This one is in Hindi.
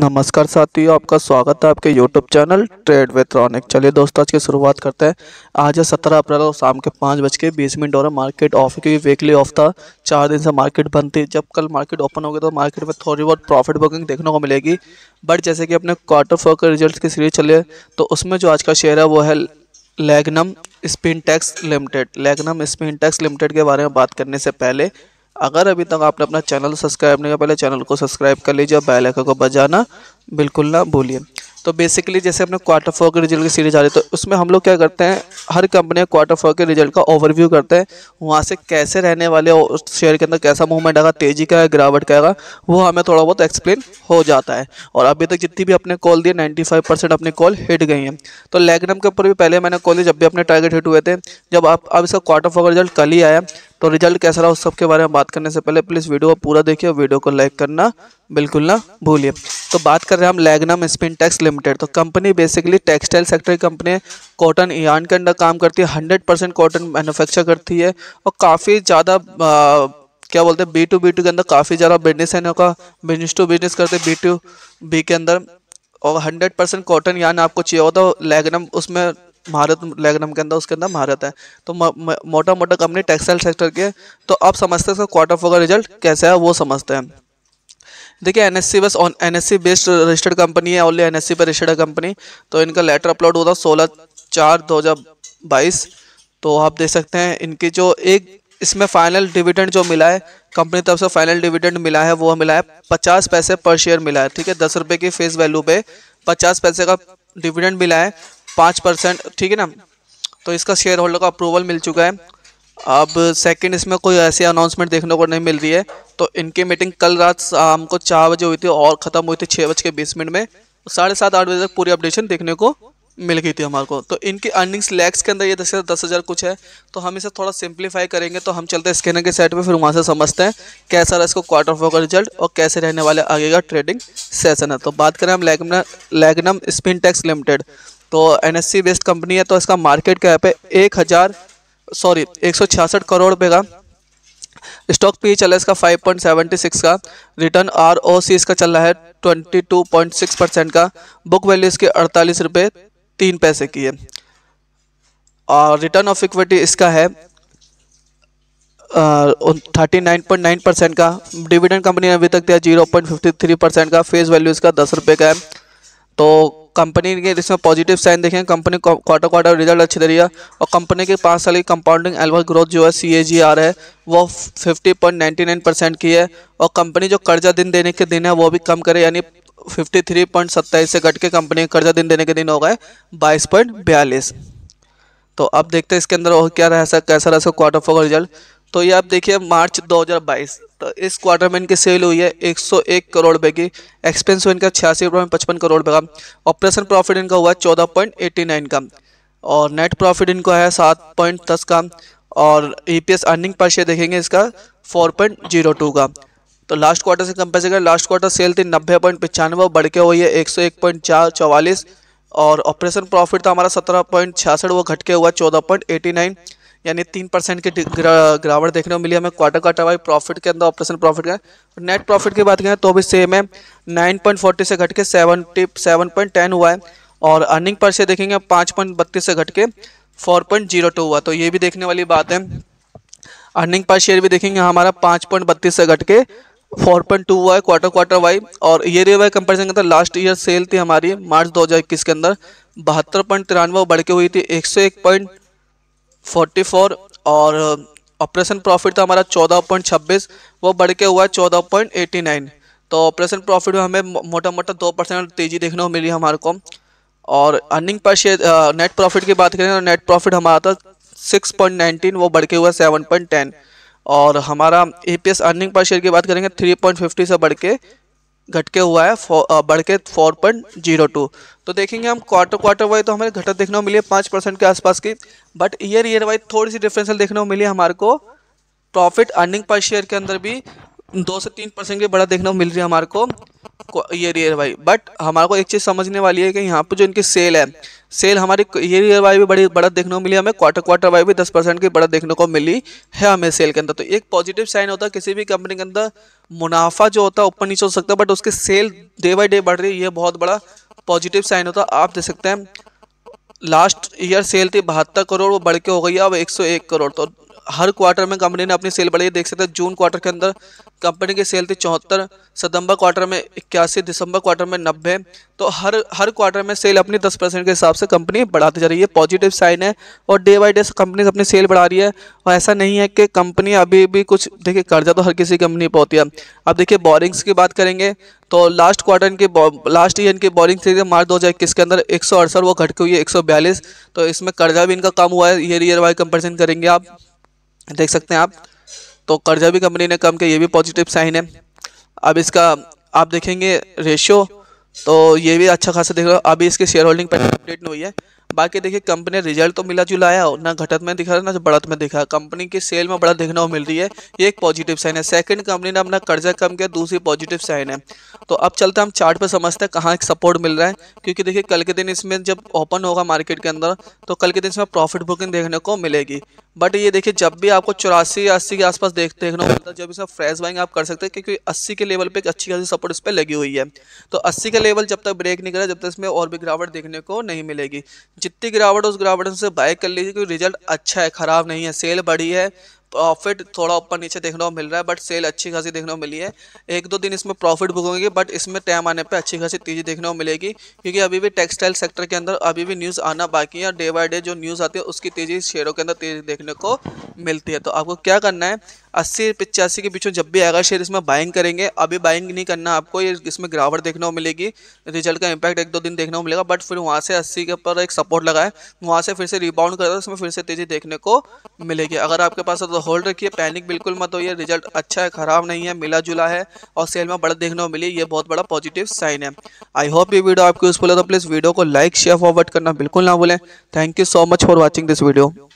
नमस्कार साथियों आपका स्वागत है आपके यूट्यूब चैनल ट्रेड विथ रॉनिक चलिए दोस्तों आज की शुरुआत करते हैं आज है सत्रह अप्रैल और शाम के पाँच बज के बीस मिनट और मार्केट ऑफ क्योंकि वीकली ऑफ था चार दिन से मार्केट बंद थी जब कल मार्केट ओपन हो गया तो मार्केट में थोड़ी बहुत प्रॉफिट बुकिंग देखने को मिलेगी बट जैसे कि अपने क्वार्टर फोर के रिजल्ट की सीरीज चले तो उसमें जो आज का शेयर है वो है Lagnam Spintex Limited Lagnam Spintex Limited के बारे में बात करने से पहले अगर अभी तक आपने अपना चैनल सब्सक्राइब नहीं किया पहले चैनल को सब्सक्राइब कर लीजिए और बेल आइकन को बजाना बिल्कुल ना भूलिए तो बेसिकली जैसे अपने क्वार्टर फोर के रिजल्ट की सीरीज आ रही है तो उसमें हम लोग क्या करते हैं हर कंपनी क्वार्टर फोर के रिजल्ट का ओवरव्यू करते हैं वहाँ से कैसे रहने वाले उस शेयर के अंदर कैसा मूवमेंट आएगा तेजी का है गिरावट का आएगा वो हमें थोड़ा बहुत एक्सप्लेन हो जाता है और अभी तक जितनी भी अपने कॉल दी नाइन्टी फाइव परसेंट अपनी कॉल हिट गई हैं तो लेगनम के ऊपर भी पहले मैंने कॉल दी जब भी अपने टारगेट हिट हुए थे जब आप अब इसका क्वार्टर फोर का रिजल्ट कल ही आया तो रिजल्ट कैसा रहा उस सब के बारे में बात करने से पहले प्लीज़ वीडियो को पूरा देखिए और वीडियो को लाइक करना बिल्कुल ना भूलिए तो बात कर रहे हैं हम लैगनम स्पिन टैक्स लिमिटेड तो कंपनी बेसिकली टेक्सटाइल सेक्टर की कंपनी है कॉटन ईरान के अंडर काम करती है हंड्रेड परसेंट कॉटन मैनुफेक्चर करती है और काफ़ी ज़्यादा क्या बोलते हैं बी टू बी टू के अंदर काफ़ी ज़्यादा बिजनेस है इनका बिजनेस टू बिजनेस करते हैं बी टू बी के अंदर और हंड्रेड परसेंट कॉटन यान आपको चाहिए होता है लैगनम उसमें भारत लेगनम के अंदर उसके अंदर भारत है तो मोटा मोटा कंपनी टेक्सटाइल सेक्टर के तो आप समझते हैं क्वार्टर फोर का रिजल्ट कैसा है वो समझते हैं देखिए एन एस सी बस on N based registered company है ओनली एन एस सी पर रजिस्टर्ड कंपनी तो इनका लेटर अपलोड होता सोलह चार दो हज़ार बाईस तो आप देख सकते हैं इनकी जो एक इसमें फाइनल डिविडेंड जो मिला है कंपनी तरफ से फाइनल डिविडेंड मिला है वो मिला है पचास पैसे पर शेयर मिला है ठीक है दस रुपये की फेस वैल्यू पे पचास पैसे का डिविडेंड मिला है पाँच परसेंट ठीक है ना तो इसका शेयर होल्डर का अप्रूवल मिल चुका है अब सेकंड इसमें कोई ऐसी अनाउंसमेंट देखने को नहीं मिल रही है तो इनकी मीटिंग कल रात शाम को चार बजे हुई थी और ख़त्म हुई थी छः बज के बीस मिनट में साढ़े सात आठ बजे तक पूरी अपडेशन देखने को मिल गई थी हमारे को तो इनकी अर्निंग्स लैक्स के अंदर ये दस दस हज़ार कुछ है तो हम इसे थोड़ा सिंप्लीफाई करेंगे तो हम चलते हैं स्कैनर के सेट पे फिर वहाँ से समझते हैं कैसा रहा इसको क्वार्टर फोर का रिजल्ट और कैसे रहने वाले आगे का ट्रेडिंग सेशन है तो बात करें हम Lagnam Lagnam Spintex Limited तो N S C based company है तो इसका मार्केट कैप है एक हज़ार सॉरी एक सौ छियासठ करोड़ रुपये का स्टॉक पे चला है इसका 5.76 का रिटर्न आर ओ सी इसका चल रहा है 22.6 परसेंट का बुक वैल्यू इसके अड़तालीस रुपये तीन पैसे की है और रिटर्न ऑफ इक्विटी इसका है thirty nine point nine percent का डिविडेंड कंपनी ने अभी तक दिया zero point fifty three percent का फेस वैल्यू इसका दस रुपये का है तो कंपनी के जिसमें पॉजिटिव साइन देखें कंपनी क्वार्टर क्वार्टर रिजल्ट अच्छी दे रही है और कंपनी के पाँच साल की कंपाउंडिंग एलवर ग्रोथ जो है सी ए जी आर है वो fifty point ninety nine percent की है और कंपनी जो कर्जा दिन देने के दिन है वो भी कम करे यानी फिफ्टी थ्री पॉइंट सत्ताईस से घट के कंपनी कर्जा दिन देने के दिन हो गए बाईस पॉइंट बयालीस तो अब देखते हैं इसके अंदर और क्या रह सकता कैसा रह सकता क्वार्टर फोर का रिजल्ट तो ये आप देखिए मार्च बाईस तो इस क्वार्टर में इनकी सेल हुई है 101 करोड़ रुपए की एक्सपेंस इनका छियासी रुपये पचपन करोड़ रुपये का ऑपरेशन प्रॉफिट इनका हुआ है चौदह पॉइंट एट्टी नाइन का और नेट प्रॉफिट इनका है सात पॉइंट दस का और E P S earning per share देखेंगे इसका फोर पॉइंट जीरो टू का तो लास्ट क्वार्टर से कंपेयर करें लास्ट क्वार्टर सेल थी नब्बे पॉइंट पचानवे बढ़ के हुई है एक सौ एक पॉइंट चार चौवालीस और ऑपरेशन प्रॉफिट था हमारा सत्रह पॉइंट छियासठ वो घट के हुआ चौदह पॉइंट एटी नाइन यानी तीन परसेंट की गिरावट देखने को मिली हमें क्वार्टर क्वार्टर वाइज प्रॉफिट के अंदर ऑपरेशन प्रॉफिट का नेट प्रॉफिट की बात करें तो भी सेम है नाइन पॉइंट फोर्टी से घट के सेवेंटी सेवन पॉइंट टेन हुआ है और अर्निंग पर से देखेंगे पाँच पॉइंट बत्तीस से घट के फोर पॉइंट जीरो टू हुआ तो ये भी देखने वाली बात है अर्निंग पर शेयर भी देखेंगे हमारा पाँच पॉइंट बत्तीस से घट के फोर पॉइंट टू हुआ है क्वार्टर क्वार्टर वाई और ईयर ईयर वाई कंपेरिजन के अंदर लास्ट ईयर सेल थी हमारी मार्च दो हज़ार इक्कीस के अंदर बहत्तर पॉइंट तिरानवे बढ़ के हुई थी एक सौ एक पॉइंट फोर्टी फोर और ऑपरेशन प्रॉफिट था हमारा चौदह पॉइंट छब्बीस वो बढ़ के हुआ है चौदह पॉइंट नाइन तो ऑपरेशन प्रॉफिट में हमें मोटा मोटा दो परसेंट तेज़ी देखने को मिली हमारे को और earning per share net profit की बात करें तो नेट प्रॉफिट हमारा था सिक्स पॉइंट वो बढ़ के हुआ सेवन पॉइंट टेन और हमारा E P S earning per share की बात करेंगे थ्री पॉइंट फिफ्टी से बढ़ के घटके हुआ है बढ़ के फोर पॉइंट जीरो टू तो देखेंगे हम क्वार्टर क्वार्टर वाइज तो हमें घटक देखने को मिली है पाँच परसेंट के आसपास की बट ईयर ईयर वाइज थोड़ी सी डिफरेंशियल देखने को मिली हमारे को प्रॉफिट अर्निंग पर शेयर के अंदर भी दो से तीन परसेंट की बढ़ा देखने को मिल रही है हमारे को ईयर ईयर वाई बट हमारे को एक चीज़ समझने वाली है कि यहाँ पर जो इनकी सेल है सेल हमारी ईयर ईयर वाई भी बड़ी बढ़त देखने को मिली हमें क्वार्टर क्वार्टर वाई भी दस परसेंट की बढ़त देखने को मिली है हमें सेल के अंदर तो एक पॉजिटिव साइन होता है किसी भी कंपनी के अंदर मुनाफा जो होता है ऊपर नीचे हो सकता है बट उसके सेल डे बाई डे बढ़ रही है ये बहुत बड़ा पॉजिटिव साइन होता है आप देख सकते हैं लास्ट ईयर सेल थी बहत्तर करोड़ वो बढ़ के हो गई अब 101 करोड़ तो हर क्वार्टर में कंपनी ने अपनी सेल बढ़ाई देख सकते हैं जून क्वार्टर के अंदर कंपनी की सेल थी चौहत्तर सितंबर क्वार्टर में इक्यासी दिसंबर क्वार्टर में नब्बे तो हर हर क्वार्टर में सेल अपनी दस परसेंट के हिसाब से कंपनी बढ़ाती जा रही है पॉजिटिव साइन है और डे बाई डे कंपनी अपनी सेल बढ़ा रही है और ऐसा नहीं है कि कंपनी अभी भी कुछ देखिए कर्जा तो हर किसी कंपनी पर होती है अब देखिए बोरिंग्स की बात करेंगे तो लास्ट क्वार्टर इनके लास्ट ईयर इनकी बोरिंग थी मार्च इक्कीस के अंदर एक वो घटके हुई है एक तो इसमें कर्जा भी इनका कम हुआ है ईयर ईयर वाई कंपेरिजन करेंगे आप देख सकते हैं आप तो कर्जा भी कंपनी ने कम किया ये भी पॉजिटिव साइन है अब इसका आप देखेंगे रेशियो तो ये भी अच्छा खासा देख रहे हो अभी इसके शेयर होल्डिंग पर अपडेट नहीं हुई है बाकी देखिए कंपनी रिजल्ट तो मिला जुला आया ना घटत में दिखा ना बढ़त में दिखा कंपनी की सेल में बढ़त देखने को मिल रही है ये एक पॉजिटिव साइन है सेकंड कंपनी ने अपना कर्जा कम किया दूसरी पॉजिटिव साइन है तो अब चलते हम चार्ट पर समझते हैं कहाँ एक सपोर्ट मिल रहा है क्योंकि देखिए कल के दिन इसमें जब ओपन होगा मार्केट के अंदर तो कल के दिन इसमें प्रॉफिट बुकिंग देखने को मिलेगी बट ये देखिए जब भी आपको चौरासी अस्सी के आसपास देख देखने को मिलता है जब इसमें फ्रेश बाइंग आप कर सकते हैं क्योंकि अस्सी के लेवल पर एक अच्छी खासी सपोर्ट इस पर लगी हुई है तो अस्सी का लेवल जब तक ब्रेक नहीं करा जब तक इसमें और भी गिरावट देखने को नहीं मिलेगी जितनी गिरावट उस गिरावट से बाय कर लीजिए क्योंकि रिजल्ट अच्छा है ख़राब नहीं है सेल बढ़ी है प्रॉफिट थोड़ा ऊपर नीचे देखने को मिल रहा है बट सेल अच्छी खासी देखने को मिली है एक दो दिन इसमें प्रॉफिट बुक होंगे बट इसमें टाइम आने पे अच्छी खासी तेजी देखने को मिलेगी क्योंकि अभी भी टेक्सटाइल सेक्टर के अंदर अभी भी न्यूज़ आना बाकी है और डे बाय डे जो न्यूज़ आती है उसकी तेज़ी शेयरों के अंदर तेज़ी देखने को मिलती है तो आपको क्या करना है अस्सी पिचासी के बीच में जब भी आएगा शेयर इसमें बाइंग करेंगे अभी बाइंग नहीं करना आपको ये इसमें गिरावट देखने को मिलेगी रिजल्ट का इंपैक्ट एक दो दिन देखने को मिलेगा बट फिर वहाँ से अस्सी के ऊपर एक सपोर्ट लगा है वहाँ से फिर से रिबाउंड करेगा इसमें फिर से तेज़ी देखने को मिलेगी अगर आपके पास तो होल्ड रखिए पैनिक बिल्कुल मत हो ये रिजल्ट अच्छा है ख़राब नहीं है मिला जुला है और सेल में बड़ा देखने को मिली ये बहुत बड़ा पॉजिटिव साइन है आई होप ये वीडियो आपको यूजफुल है तो प्लीज़ वीडियो को लाइक शेयर फॉरवर्ड करना बिल्कुल ना भूलें thank you so much for watching this video